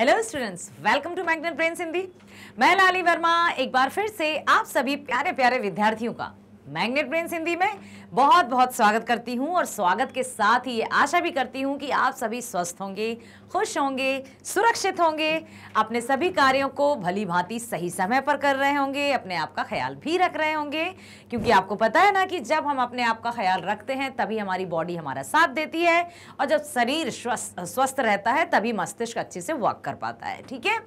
Hello students welcome to magnet brain Hindi मैं लाली वर्मा एक बार फिर से आप सभी प्यारे प्यारे विद्यार्थियों का मैग्नेट ब्रेन सिंधी में बहुत बहुत स्वागत करती हूँ और स्वागत के साथ ही ये आशा भी करती हूँ कि आप सभी स्वस्थ होंगे खुश होंगे सुरक्षित होंगे अपने सभी कार्यों को भली भांति सही समय पर कर रहे होंगे अपने आप का ख्याल भी रख रहे होंगे क्योंकि आपको पता है ना कि जब हम अपने आप का ख्याल रखते हैं तभी हमारी बॉडी हमारा साथ देती है और जब शरीर स्वस्थ रहता है तभी मस्तिष्क अच्छे से वर्क कर पाता है ठीक है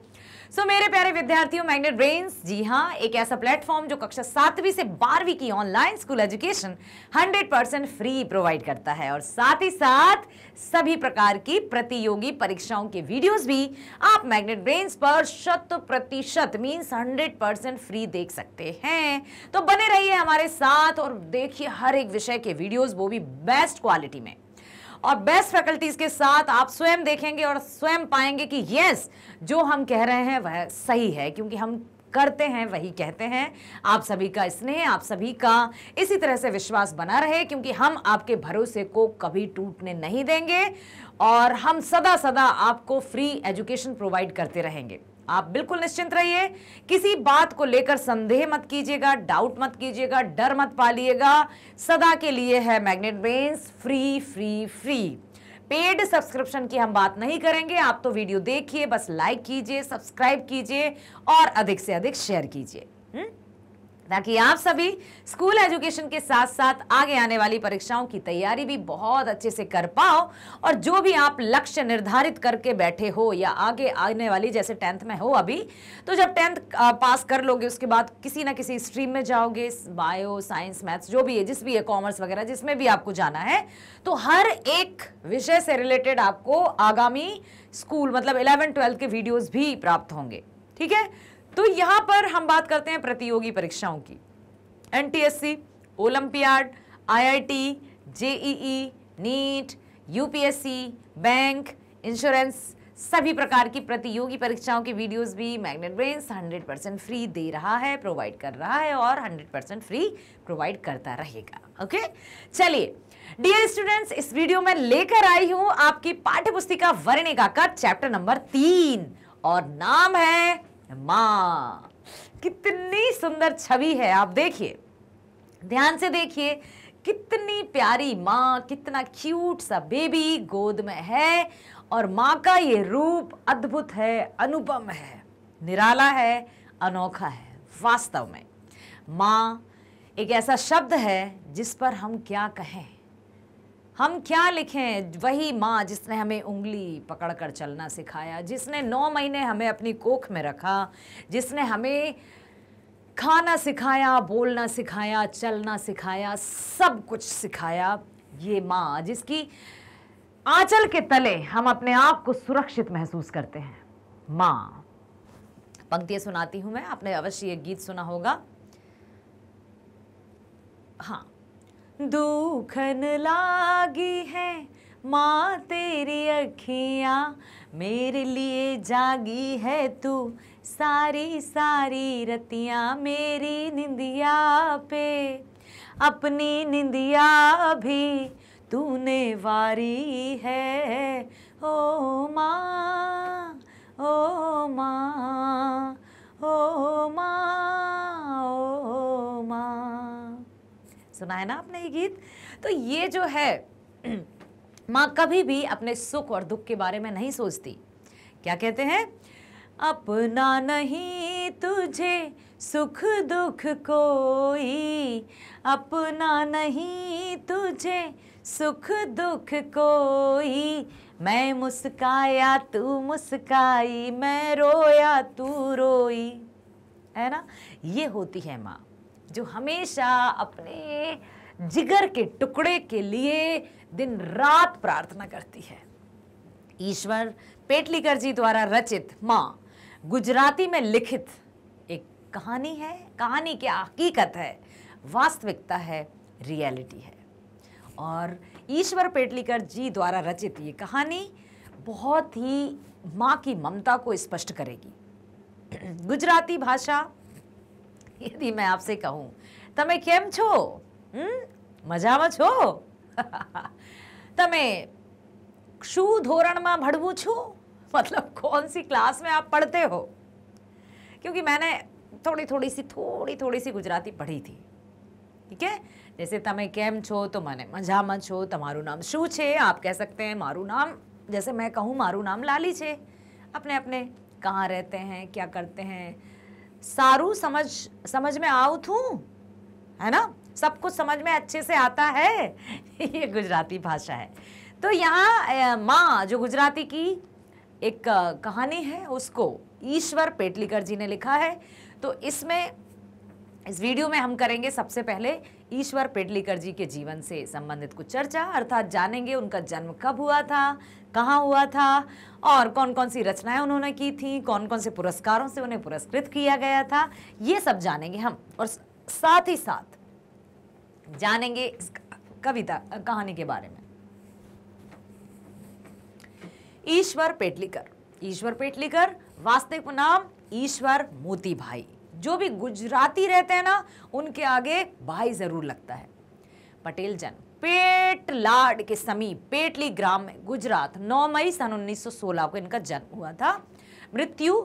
सो so, मेरे प्यारे विद्यार्थियों मैग्नेट ब्रेन्स जी हाँ एक ऐसा प्लेटफॉर्म जो कक्षा सातवीं से बारहवीं की online school education 100 percent free provide करता है और साथ ही साथ सभी प्रकार की प्रतियोगी परीक्षाओं के वीडियोस भी आप मैग्नेट ब्रेन्स पर शत प्रतिशत मीन्स हंड्रेड परसेंट फ्री देख सकते हैं तो बने रहिए हमारे साथ और देखिए हर एक विषय के वीडियोज वो भी बेस्ट क्वालिटी में और बेस्ट फैकल्टीज के साथ आप स्वयं देखेंगे और स्वयं पाएंगे कि यस जो हम कह रहे हैं वह सही है क्योंकि हम करते हैं वही कहते हैं आप सभी का स्नेह आप सभी का इसी तरह से विश्वास बना रहे क्योंकि हम आपके भरोसे को कभी टूटने नहीं देंगे और हम सदा सदा आपको फ्री एजुकेशन प्रोवाइड करते रहेंगे आप बिल्कुल निश्चिंत रहिए किसी बात को लेकर संदेह मत कीजिएगा डाउट मत कीजिएगा डर मत पालिएगा सदा के लिए है magnet brains free free free paid subscription की हम बात नहीं करेंगे आप तो वीडियो देखिए बस लाइक कीजिए सब्सक्राइब कीजिए और अधिक से अधिक शेयर कीजिए हुँ? हम्म? ताकि आप सभी स्कूल एजुकेशन के साथ साथ आगे आने वाली परीक्षाओं की तैयारी भी बहुत अच्छे से कर पाओ और जो भी आप लक्ष्य निर्धारित करके बैठे हो या आगे आने वाली जैसे टेंथ में हो अभी तो जब टेंथ पास कर लोगे उसके बाद किसी ना किसी स्ट्रीम में जाओगे बायो साइंस मैथ्स जो भी है जिस भी है कॉमर्स वगैरह जिसमें भी आपको जाना है तो हर एक विषय से रिलेटेड आपको आगामी स्कूल मतलब इलेवन ट्वेल्थ के वीडियोज़ भी प्राप्त होंगे ठीक है तो यहां पर हम बात करते हैं प्रतियोगी परीक्षाओं की NTSC, olympiad IIT, JEE NEET UPSC bank insurance सभी प्रकार की प्रतियोगी परीक्षाओं की वीडियोस भी मैग्नेट ब्रेन्स 100 परसेंट फ्री दे रहा है प्रोवाइड कर रहा है और 100 परसेंट फ्री प्रोवाइड करता रहेगा ओके चलिए डियर स्टूडेंट्स इस वीडियो में लेकर आई हूं आपकी पाठ्यपुस्तिका वर्णिका का चैप्टर नंबर तीन और नाम है माँ कितनी सुंदर छवि है आप देखिए ध्यान से देखिए कितनी प्यारी माँ कितना क्यूट सा बेबी गोद में है और माँ का ये रूप अद्भुत है अनुपम है निराला है अनोखा है वास्तव में माँ एक ऐसा शब्द है जिस पर हम क्या कहें हम क्या लिखें वही माँ जिसने हमें उंगली पकड़कर चलना सिखाया जिसने नौ महीने हमें अपनी कोख में रखा जिसने हमें खाना सिखाया बोलना सिखाया चलना सिखाया सब कुछ सिखाया ये माँ जिसकी आंचल के तले हम अपने आप को सुरक्षित महसूस करते हैं माँ पंक्तियाँ सुनाती हूँ मैं आपने अवश्य ये गीत सुना होगा हाँ दुखन लागी है माँ तेरी अखियाँ मेरे लिए जागी है तू सारी सारी रतियाँ मेरी निंदिया पे अपनी निंदिया भी तूने वारी है ओ माँ ओ माँ ओ माँ सुना है ना आपने ये गीत तो ये जो है माँ कभी भी अपने सुख और दुख के बारे में नहीं सोचती क्या कहते हैं अपना नहीं तुझे सुख दुख कोई अपना नहीं तुझे सुख दुख कोई मैं मुस्काया तू मुस्काई मैं रोया तू रोई है ना ये होती है माँ जो हमेशा अपने जिगर के टुकड़े के लिए दिन रात प्रार्थना करती है ईश्वर पेटलीकर जी द्वारा रचित माँ गुजराती में लिखित एक कहानी है कहानी की हकीकत है वास्तविकता है रियलिटी है और ईश्वर पेटलीकर जी द्वारा रचित ये कहानी बहुत ही माँ की ममता को स्पष्ट करेगी गुजराती भाषा यदि मैं आपसे कहूं तमे केम छो मजा म छो तमे कशु ધોરણ માં ભડવુ છો મતલબ કонસી ક્લાસ મે આપ પઢતે હો ક્યોકી મેને થોડી થોડી સી થોડી થોડી સી ગુજરાતી پڑھی થી ઠીક હે જેસે તમે કેમ છો તો મને મજામાં છો તમારું નામ શું છે આપ કહે સકતે હે મારું નામ જેસે મે કહું મારું નામ લલી છે apne apne ક્યાં રહેતે હે ક્યાં કરતે હે सारू समझ समझ में आऊ थू है ना सब कुछ समझ में अच्छे से आता है ये गुजराती भाषा है तो यहाँ माँ जो गुजराती की एक कहानी है उसको ईश्वर पेटलीकर जी ने लिखा है तो इसमें इस वीडियो में हम करेंगे सबसे पहले ईश्वर पेडलीकर जी के जीवन से संबंधित कुछ चर्चा अर्थात जानेंगे उनका जन्म कब हुआ था कहाँ हुआ था और कौन कौन सी रचनाएं उन्होंने की थी कौन कौन से पुरस्कारों से उन्हें पुरस्कृत किया गया था ये सब जानेंगे हम और साथ ही साथ जानेंगे कविता कहानी के बारे में ईश्वर पेटलीकर ईश्वर पेटलीकर वास्तविक नाम ईश्वर मोती भाई जो भी गुजराती रहते हैं ना उनके आगे भाई ज़रूर लगता है पटेल जन लाड के समीप पेटली ग्राम में गुजरात 9 मई सन 1916 को इनका जन्म हुआ था मृत्यु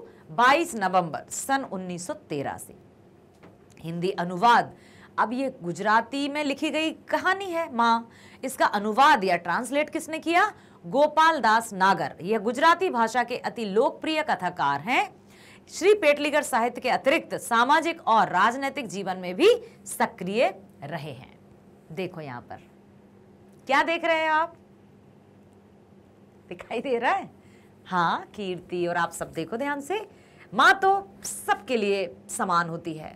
22 नवंबर सन 1913 से हिंदी अनुवाद अब ये गुजराती में लिखी गई कहानी है माँ इसका अनुवाद या ट्रांसलेट किसने किया गोपाल दास नागर यह गुजराती भाषा के अति लोकप्रिय कथाकार हैं श्री पेटलीगर साहित्य के अतिरिक्त सामाजिक और राजनैतिक जीवन में भी सक्रिय रहे हैं देखो यहां पर क्या देख रहे हैं आप दिखाई दे रहा है हाँ कीर्ति और आप सब देखो ध्यान से माँ तो सबके लिए समान होती है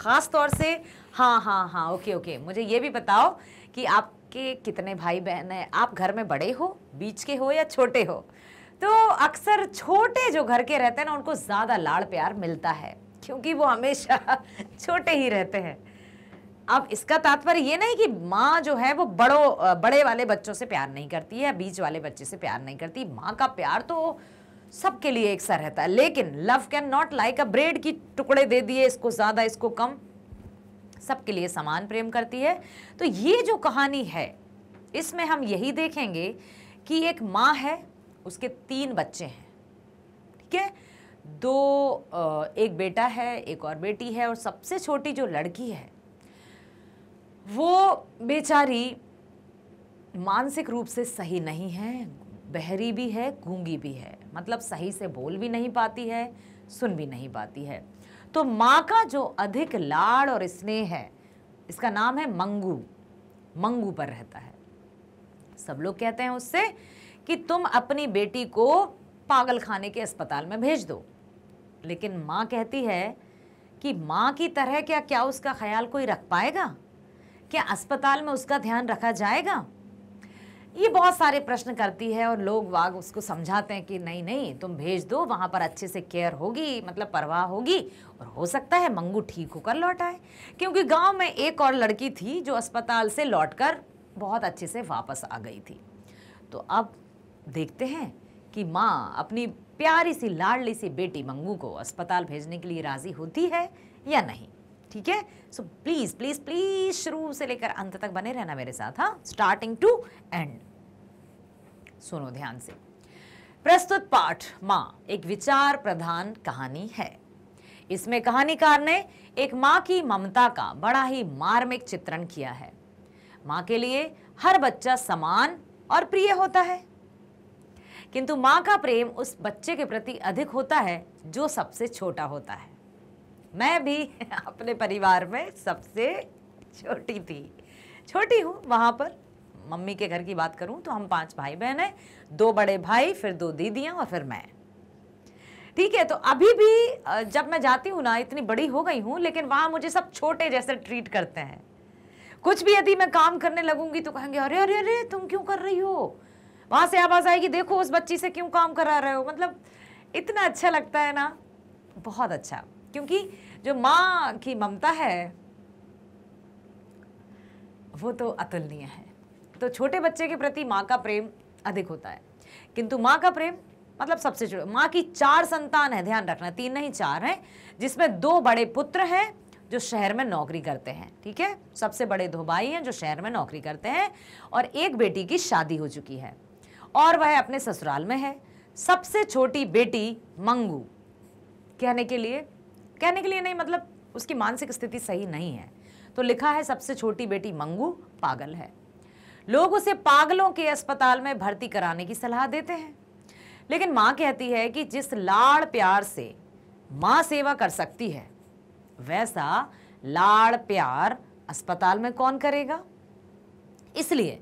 ख़ास तौर से हाँ हाँ हाँ ओके ओके मुझे ये भी बताओ कि आपके कितने भाई बहन हैं आप घर में बड़े हो बीच के हो या छोटे हो तो अक्सर छोटे जो घर के रहते हैं ना उनको ज़्यादा लाड़ प्यार मिलता है क्योंकि वो हमेशा छोटे ही रहते हैं अब इसका तात्पर्य ये नहीं कि माँ जो है वो बड़ों बड़े वाले बच्चों से प्यार नहीं करती है बीच वाले बच्चे से प्यार नहीं करती माँ का प्यार तो सबके लिए एक सा रहता है लेकिन love can not like a bread की टुकड़े दे दिए इसको ज़्यादा इसको कम सबके लिए समान प्रेम करती है तो ये जो कहानी है इसमें हम यही देखेंगे कि एक माँ है उसके तीन बच्चे हैं ठीक है दो एक बेटा है एक और बेटी है और सबसे छोटी जो लड़की है वो बेचारी मानसिक रूप से सही नहीं है बहरी भी है गूंगी भी है मतलब सही से बोल भी नहीं पाती है सुन भी नहीं पाती है तो माँ का जो अधिक लाड़ और स्नेह है इसका नाम है मंगू मंगू पर रहता है सब लोग कहते हैं उससे कि तुम अपनी बेटी को पागल खाने के अस्पताल में भेज दो लेकिन माँ कहती है कि माँ की तरह क्या क्या उसका ख्याल कोई रख पाएगा क्या अस्पताल में उसका ध्यान रखा जाएगा ये बहुत सारे प्रश्न करती है और लोग वाग उसको समझाते हैं कि नहीं नहीं तुम भेज दो वहाँ पर अच्छे से केयर होगी मतलब परवाह होगी और हो सकता है मंगू ठीक होकर लौट आए क्योंकि गांव में एक और लड़की थी जो अस्पताल से लौटकर बहुत अच्छे से वापस आ गई थी तो अब देखते हैं कि माँ अपनी प्यारी सी लाडली सी बेटी मंगू को अस्पताल भेजने के लिए राज़ी होती है या नहीं ठीक है सो प्लीज़ प्लीज़ प्लीज़ शुरू से लेकर अंत तक बने रहना मेरे साथ हाँ स्टार्टिंग टू एंड सुनो ध्यान से प्रस्तुत पाठ माँ एक विचार प्रधान कहानी है इसमें कहानीकार ने एक माँ की ममता का बड़ा ही मार्मिक चित्रण किया है माँ के लिए हर बच्चा समान और प्रिय होता है किंतु माँ का प्रेम उस बच्चे के प्रति अधिक होता है जो सबसे छोटा होता है मैं भी अपने परिवार में सबसे छोटी थी छोटी हूँ वहाँ पर मम्मी के घर की बात करूँ तो हम पांच भाई बहन हैं दो बड़े भाई फिर दो दीदियाँ और फिर मैं ठीक है तो अभी भी जब मैं जाती हूँ ना इतनी बड़ी हो गई हूँ लेकिन वहाँ मुझे सब छोटे जैसे ट्रीट करते हैं कुछ भी यदि मैं काम करने लगूंगी तो कहेंगे अरे अरे अरे तुम क्यों कर रही हो वहां से आवाज आएगी देखो उस बच्ची से क्यों काम करा रहे हो मतलब इतना अच्छा लगता है ना बहुत अच्छा क्योंकि जो माँ की ममता है वो तो अतुलनीय है तो छोटे बच्चे के प्रति माँ का प्रेम अधिक होता है किंतु माँ का प्रेम मतलब सबसे जुड़े माँ की चार संतान है ध्यान रखना तीन नहीं चार हैं जिसमें दो बड़े पुत्र हैं जो शहर में नौकरी करते हैं ठीक है सबसे बड़े दो भाई हैं जो शहर में नौकरी करते हैं और एक बेटी की शादी हो चुकी है और वह अपने ससुराल में है सबसे छोटी बेटी मंगू कहने के लिए कहने के लिए नहीं मतलब उसकी मानसिक स्थिति सही नहीं है तो लिखा है सबसे छोटी बेटी मंगू पागल है लोग उसे पागलों के अस्पताल में भर्ती कराने की सलाह देते हैं लेकिन माँ कहती है कि जिस लाड़ प्यार से माँ सेवा कर सकती है वैसा लाड़ प्यार अस्पताल में कौन करेगा इसलिए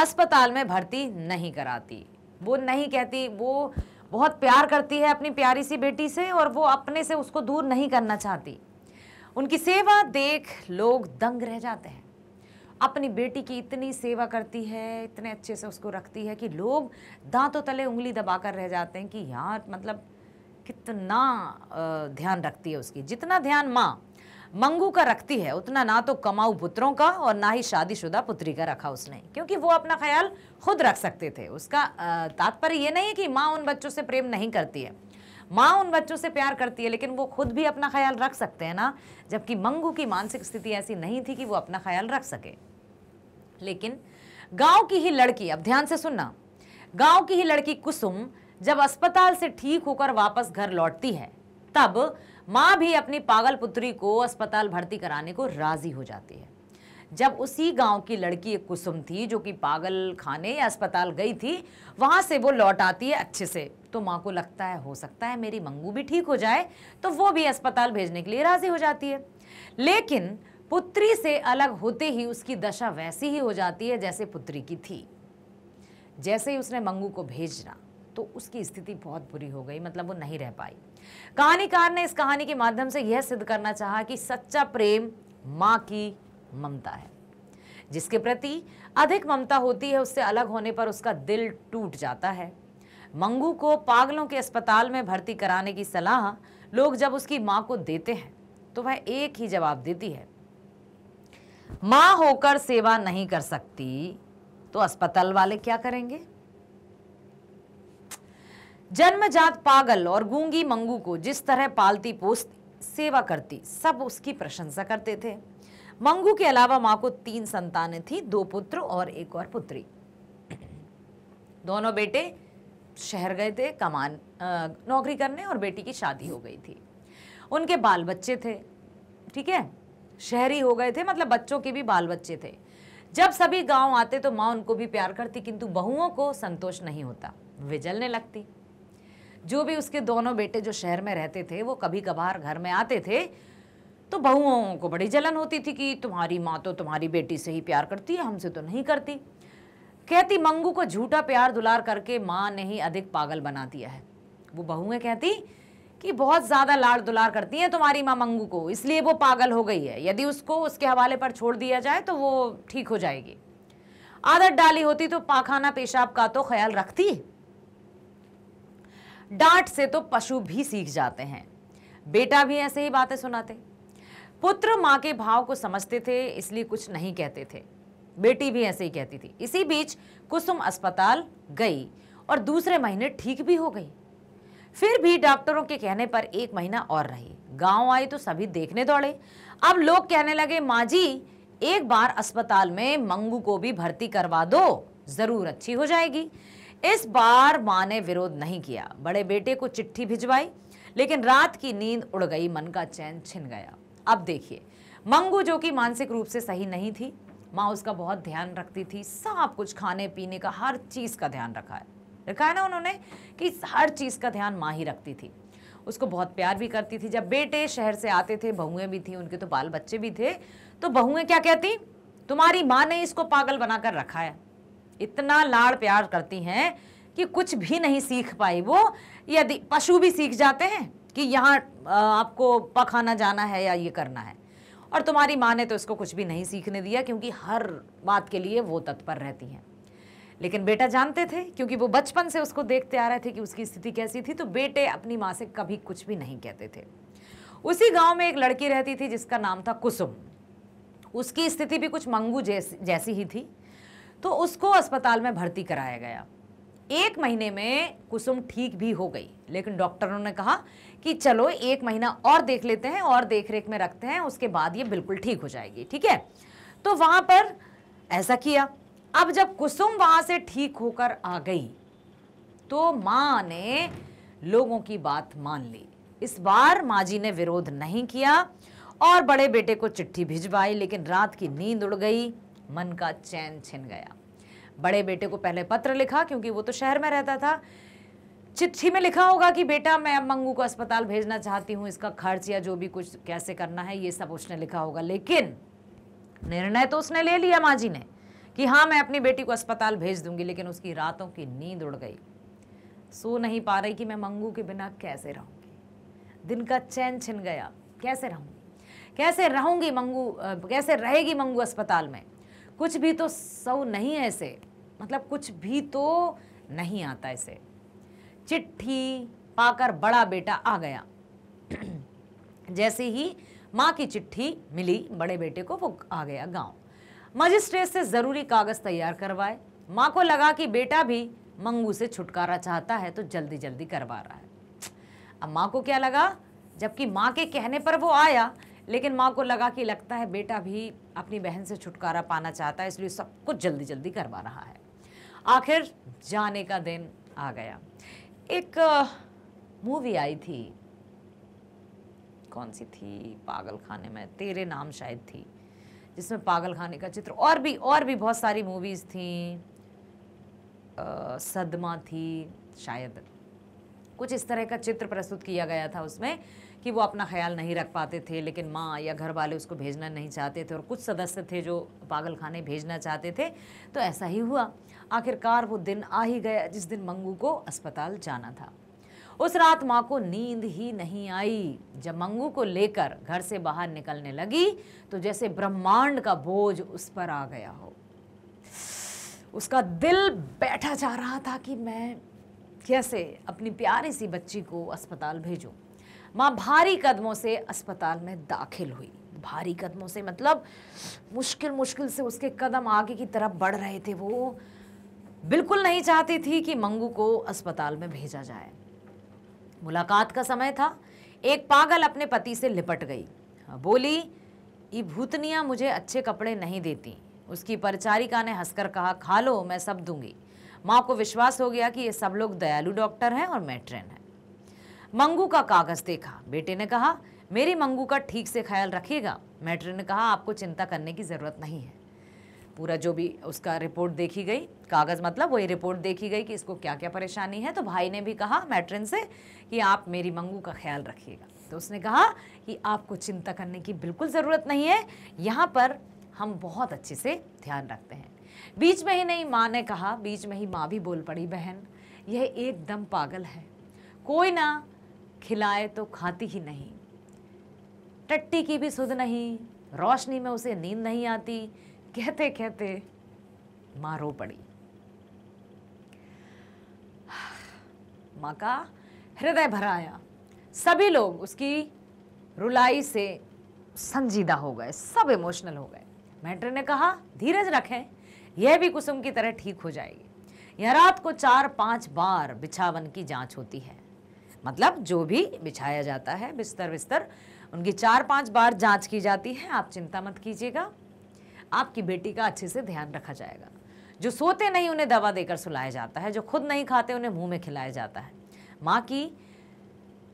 अस्पताल में भर्ती नहीं कराती वो नहीं कहती वो बहुत प्यार करती है अपनी प्यारी सी बेटी से और वो अपने से उसको दूर नहीं करना चाहती उनकी सेवा देख लोग दंग रह जाते हैं अपनी बेटी की इतनी सेवा करती है इतने अच्छे से उसको रखती है कि लोग दांतों तले उंगली दबाकर रह जाते हैं कि यार मतलब कितना ध्यान रखती है उसकी जितना ध्यान माँ मंगू का रखती है उतना ना तो कमाऊ पुत्रों का और ना ही शादीशुदा पुत्री का रखा उसने क्योंकि वो अपना ख्याल खुद रख सकते थे उसका तात्पर्य ये नहीं है कि माँ उन बच्चों से प्रेम नहीं करती है माँ उन बच्चों से प्यार करती है लेकिन वो खुद भी अपना ख्याल रख सकते हैं ना जबकि मंगू की मानसिक स्थिति ऐसी नहीं थी कि वो अपना ख्याल रख सके लेकिन गांव की ही लड़की अब ध्यान से सुनना गांव की ही लड़की कुसुम जब अस्पताल से ठीक होकर वापस घर लौटती है तब माँ भी अपनी पागल पुत्री को अस्पताल भर्ती कराने को राजी हो जाती है जब उसी गांव की लड़की एक कुसुम थी जो कि पागल खाने या अस्पताल गई थी वहाँ से वो लौट आती है अच्छे से तो माँ को लगता है हो सकता है मेरी मंगू भी ठीक हो जाए तो वो भी अस्पताल भेजने के लिए राजी हो जाती है लेकिन पुत्री से अलग होते ही उसकी दशा वैसी ही हो जाती है जैसे पुत्री की थी जैसे ही उसने मंगू को भेजना तो उसकी स्थिति बहुत बुरी हो गई मतलब वो नहीं रह पाई कहानीकार ने इस कहानी के माध्यम से यह सिद्ध करना चाहा कि सच्चा प्रेम माँ की ममता है जिसके प्रति अधिक ममता होती है उससे अलग होने पर उसका दिल टूट जाता है मंगू को पागलों के अस्पताल में भर्ती कराने की सलाह लोग जब उसकी माँ को देते हैं तो वह एक ही जवाब देती है माँ होकर सेवा नहीं कर सकती तो अस्पताल वाले क्या करेंगे जन्मजात पागल और गूंगी मंगू को जिस तरह पालती पोसती सेवा करती सब उसकी प्रशंसा करते थे मंगू के अलावा माँ को तीन संतानें थी दो पुत्र और एक और पुत्री दोनों बेटे शहर गए थे कमान नौकरी करने और बेटी की शादी हो गई थी उनके बाल बच्चे थे ठीक है शहरी हो गए थे मतलब बच्चों के भी बाल बच्चे थे जब सभी गांव आते तो माँ उनको भी प्यार करती किंतु बहुओं को संतोष नहीं होता वे जलने लगती जो भी उसके दोनों बेटे जो शहर में रहते थे वो कभी कभार घर में आते थे तो बहुओं को बड़ी जलन होती थी कि तुम्हारी माँ तो तुम्हारी बेटी से ही प्यार करती है हमसे तो नहीं करती कहती मंगू को झूठा प्यार दुलार करके माँ ने ही अधिक पागल बना दिया है वो बहुएं कहती कि बहुत ज़्यादा लाड़ दुलार करती हैं तुम्हारी माँ मंगू को इसलिए वो पागल हो गई है यदि उसको उसके हवाले पर छोड़ दिया जाए तो वो ठीक हो जाएगी आदत डाली होती तो पाखाना पेशाब का तो ख्याल रखती डांट से तो पशु भी सीख जाते हैं बेटा भी ऐसे ही बातें सुनाते पुत्र माँ के भाव को समझते थे इसलिए कुछ नहीं कहते थे बेटी भी ऐसे ही कहती थी इसी बीच कुसुम अस्पताल गई और दूसरे महीने ठीक भी हो गई फिर भी डॉक्टरों के कहने पर एक महीना और रही गांव आई तो सभी देखने दौड़े अब लोग कहने लगे माँ जी एक बार अस्पताल में मंगू को भी भर्ती करवा दो ज़रूर अच्छी हो जाएगी इस बार माँ ने विरोध नहीं किया बड़े बेटे को चिट्ठी भिजवाई लेकिन रात की नींद उड़ गई मन का चैन छिन गया अब देखिए मंगू जो कि मानसिक रूप से सही नहीं थी माँ उसका बहुत ध्यान रखती थी सब कुछ खाने पीने का हर चीज़ का ध्यान रखा है रखा है ना उन्होंने कि हर चीज़ का ध्यान माँ ही रखती थी उसको बहुत प्यार भी करती थी जब बेटे शहर से आते थे बहुएं भी थी उनके तो बाल बच्चे भी थे तो बहुएं क्या कहती तुम्हारी माँ ने इसको पागल बनाकर रखा है इतना लाड़ प्यार करती हैं कि कुछ भी नहीं सीख पाई वो यदि पशु भी सीख जाते हैं कि यहाँ आपको पखाना जाना है या ये करना है और तुम्हारी माँ ने तो इसको कुछ भी नहीं सीखने दिया क्योंकि हर बात के लिए वो तत्पर रहती हैं लेकिन बेटा जानते थे क्योंकि वो बचपन से उसको देखते आ रहे थे कि उसकी स्थिति कैसी थी तो बेटे अपनी माँ से कभी कुछ भी नहीं कहते थे उसी गांव में एक लड़की रहती थी जिसका नाम था कुसुम उसकी स्थिति भी कुछ मंगू जैसी जैसी ही थी तो उसको अस्पताल में भर्ती कराया गया एक महीने में कुसुम ठीक भी हो गई लेकिन डॉक्टरों ने कहा कि चलो एक महीना और देख लेते हैं और देख रेख में रखते हैं उसके बाद ये बिल्कुल ठीक हो जाएगी ठीक है तो वहाँ पर ऐसा किया अब जब कुसुम वहां से ठीक होकर आ गई तो माँ ने लोगों की बात मान ली इस बार माँ जी ने विरोध नहीं किया और बड़े बेटे को चिट्ठी भिजवाई लेकिन रात की नींद उड़ गई मन का चैन छिन गया बड़े बेटे को पहले पत्र लिखा क्योंकि वो तो शहर में रहता था चिट्ठी में लिखा होगा कि बेटा मैं अब मंगू को अस्पताल भेजना चाहती हूँ इसका खर्च या जो भी कुछ कैसे करना है ये सब उसने लिखा होगा लेकिन निर्णय तो उसने ले लिया माँ जी ने कि हाँ मैं अपनी बेटी को अस्पताल भेज दूंगी लेकिन उसकी रातों की नींद उड़ गई सो नहीं पा रही कि मैं मंगू के बिना कैसे रहूँगी दिन का चैन छिन गया कैसे रहूँगी कैसे रहूँगी मंगू कैसे रहेगी मंगू अस्पताल में कुछ भी तो सौ नहीं है ऐसे मतलब कुछ भी तो नहीं आता ऐसे चिट्ठी पाकर बड़ा बेटा आ गया जैसे ही माँ की चिट्ठी मिली बड़े बेटे को वो आ गया गांव मजिस्ट्रेट से ज़रूरी कागज़ तैयार करवाए माँ को लगा कि बेटा भी मंगू से छुटकारा चाहता है तो जल्दी जल्दी करवा रहा है अब माँ को क्या लगा जबकि माँ के कहने पर वो आया लेकिन माँ को लगा कि लगता है बेटा भी अपनी बहन से छुटकारा पाना चाहता है इसलिए सब कुछ जल्दी जल्दी करवा रहा है आखिर जाने का दिन आ गया एक मूवी आई थी कौन सी थी पागल खाने में तेरे नाम शायद थी जिसमें पागल खाने का चित्र और भी और भी बहुत सारी मूवीज़ थी आ, सदमा थी शायद कुछ इस तरह का चित्र प्रस्तुत किया गया था उसमें कि वो अपना ख्याल नहीं रख पाते थे लेकिन माँ या घर वाले उसको भेजना नहीं चाहते थे और कुछ सदस्य थे जो पागल खाने भेजना चाहते थे तो ऐसा ही हुआ आखिरकार वो दिन आ ही गया जिस दिन मंगू को अस्पताल जाना था उस रात माँ को नींद ही नहीं आई जब मंगू को लेकर घर से बाहर निकलने लगी तो जैसे ब्रह्मांड का बोझ उस पर आ गया हो उसका दिल बैठा जा रहा था कि मैं कैसे अपनी प्यारी सी बच्ची को अस्पताल भेजूं माँ भारी कदमों से अस्पताल में दाखिल हुई भारी कदमों से मतलब मुश्किल मुश्किल से उसके कदम आगे की तरफ बढ़ रहे थे वो बिल्कुल नहीं चाहती थी कि मंगू को अस्पताल में भेजा जाए मुलाकात का समय था एक पागल अपने पति से लिपट गई हाँ, बोली ये भूतनिया मुझे अच्छे कपड़े नहीं देती उसकी परिचारिका ने हंसकर कहा खा लो मैं सब दूंगी माँ को विश्वास हो गया कि ये सब लोग दयालु डॉक्टर हैं और मैट्रेन हैं मंगू का कागज़ देखा बेटे ने कहा मेरी मंगू का ठीक से ख्याल रखिएगा मैट्रेन ने कहा आपको चिंता करने की ज़रूरत नहीं है पूरा जो भी उसका रिपोर्ट देखी गई कागज़ मतलब वही रिपोर्ट देखी गई कि इसको क्या क्या परेशानी है तो भाई ने भी कहा मैट्रिन से कि आप मेरी मंगू का ख्याल रखिएगा तो उसने कहा कि आपको चिंता करने की बिल्कुल ज़रूरत नहीं है यहाँ पर हम बहुत अच्छे से ध्यान रखते हैं बीच में ही नहीं माँ ने कहा बीच में ही माँ भी बोल पड़ी बहन यह एकदम पागल है कोई ना खिलाए तो खाती ही नहीं टट्टी की भी सुध नहीं रोशनी में उसे नींद नहीं आती कहते कहते माँ रो पड़ी माँ का हृदय भराया सभी लोग उसकी रुलाई से संजीदा हो गए सब इमोशनल हो गए मैटर ने कहा धीरज रखें यह भी कुसुम की तरह ठीक हो जाएगी यह रात को चार पांच बार बिछावन की जांच होती है मतलब जो भी बिछाया जाता है बिस्तर बिस्तर उनकी चार पांच बार जांच की जाती है आप चिंता मत कीजिएगा आपकी बेटी का अच्छे से ध्यान रखा जाएगा जो सोते नहीं उन्हें दवा देकर सुलाया जाता है जो खुद नहीं खाते उन्हें मुंह में खिलाया जाता है माँ की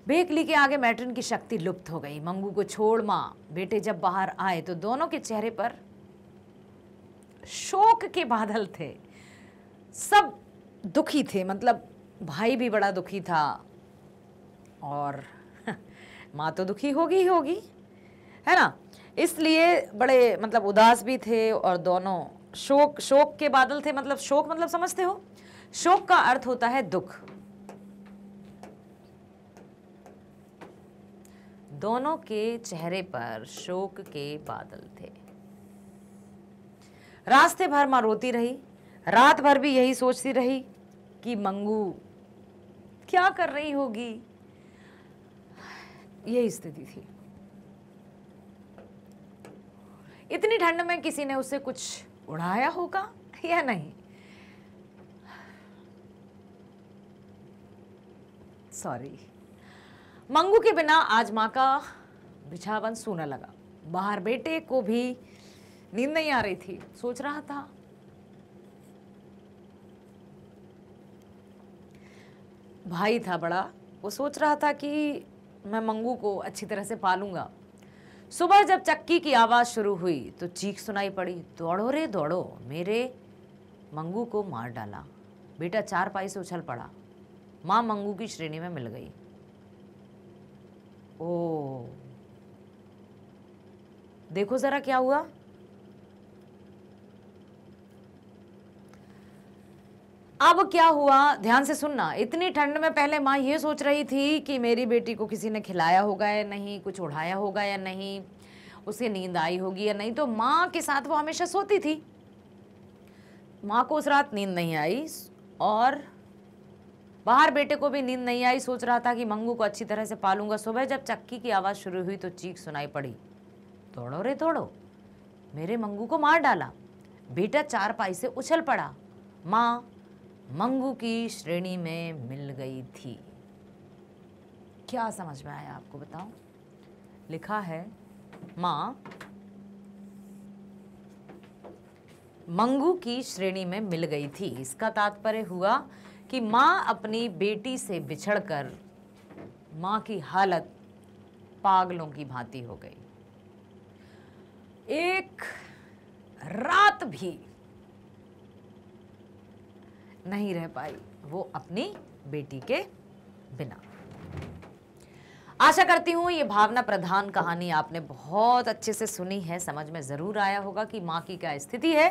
बेकली के आगे मैट्रिन की शक्ति लुप्त हो गई मंगू को छोड़ माँ बेटे जब बाहर आए तो दोनों के चेहरे पर शोक के बादल थे सब दुखी थे मतलब भाई भी बड़ा दुखी था और माँ तो दुखी होगी ही होगी है ना इसलिए बड़े मतलब उदास भी थे और दोनों शोक शोक के बादल थे मतलब शोक मतलब समझते हो शोक का अर्थ होता है दुख दोनों के चेहरे पर शोक के बादल थे रास्ते भर माँ रोती रही रात भर भी यही सोचती रही कि मंगू क्या कर रही होगी यही स्थिति थी इतनी ठंड में किसी ने उसे कुछ उड़ाया होगा या नहीं सॉरी मंगू के बिना आज माँ का बिछावन सूना लगा बाहर बेटे को भी नींद नहीं आ रही थी सोच रहा था भाई था बड़ा वो सोच रहा था कि मैं मंगू को अच्छी तरह से पालूंगा सुबह जब चक्की की आवाज़ शुरू हुई तो चीख सुनाई पड़ी दौड़ो रे दौड़ो मेरे मंगू को मार डाला बेटा चार पाई से उछल पड़ा माँ मंगू की श्रेणी में मिल गई ओ देखो ज़रा क्या हुआ अब क्या हुआ ध्यान से सुनना इतनी ठंड में पहले माँ ये सोच रही थी कि मेरी बेटी को किसी ने खिलाया होगा या नहीं कुछ उड़ाया होगा या नहीं उसे नींद आई होगी या नहीं तो माँ के साथ वो हमेशा सोती थी माँ को उस रात नींद नहीं आई और बाहर बेटे को भी नींद नहीं आई सोच रहा था कि मंगू को अच्छी तरह से पालूंगा सुबह जब चक्की की आवाज़ शुरू हुई तो चीख सुनाई पड़ी तोड़ो रे तोड़ो मेरे मंगू को मार डाला बेटा चार पाई से उछल पड़ा माँ मंगू की श्रेणी में मिल गई थी क्या समझ में आया आपको बताओ लिखा है माँ मंगू की श्रेणी में मिल गई थी इसका तात्पर्य हुआ कि माँ अपनी बेटी से बिछड़कर माँ की हालत पागलों की भांति हो गई एक रात भी नहीं रह पाई वो अपनी बेटी के बिना आशा करती हूँ ये भावना प्रधान कहानी आपने बहुत अच्छे से सुनी है समझ में ज़रूर आया होगा कि माँ की क्या स्थिति है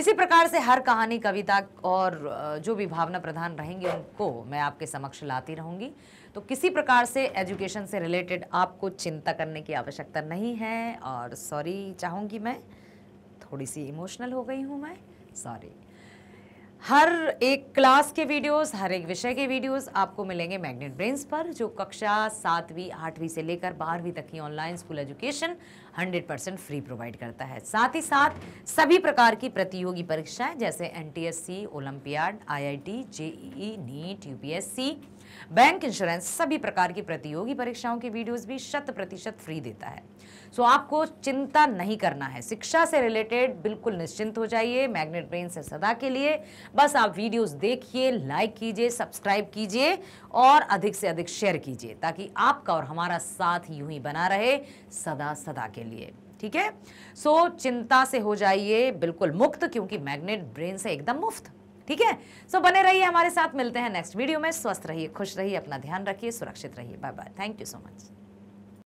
इसी प्रकार से हर कहानी कविता और जो भी भावना प्रधान रहेंगी उनको मैं आपके समक्ष लाती रहूँगी तो किसी प्रकार से एजुकेशन से रिलेटेड आपको चिंता करने की आवश्यकता नहीं है और सॉरी चाहूँगी मैं थोड़ी सी इमोशनल हो गई हूँ मैं सॉरी हर एक क्लास के वीडियोस हर एक विषय के वीडियोस आपको मिलेंगे मैग्नेट ब्रेन्स पर जो कक्षा सातवीं आठवीं से लेकर बारहवीं तक की online school education 100 percent free provide करता है साथ ही साथ सभी प्रकार की प्रतियोगी परीक्षाएं जैसे NTSC, olympiad IIT, JEE, NEET UPSC bank insurance सभी प्रकार की प्रतियोगी परीक्षाओं के वीडियोज भी शत प्रतिशत फ्री देता है सो आपको चिंता नहीं करना है शिक्षा से रिलेटेड बिल्कुल निश्चिंत हो जाइए मैग्नेट ब्रेन से सदा के लिए बस आप वीडियोस देखिए लाइक कीजिए सब्सक्राइब कीजिए और अधिक से अधिक शेयर कीजिए ताकि आपका और हमारा साथ यूं ही बना रहे सदा सदा के लिए ठीक है सो so, चिंता से हो जाइए बिल्कुल मुक्त क्योंकि मैग्नेट ब्रेन से एकदम मुफ्त ठीक है सो बने रहिए हमारे साथ मिलते हैं नेक्स्ट वीडियो में स्वस्थ रहिए खुश रहिए अपना ध्यान रखिए सुरक्षित रहिए bye bye thank you so much